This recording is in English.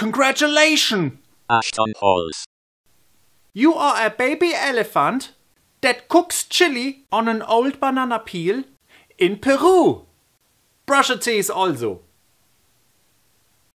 Congratulations! Ashton Halls. You are a baby elephant that cooks chili on an old banana peel in Peru. Brush your teeth also.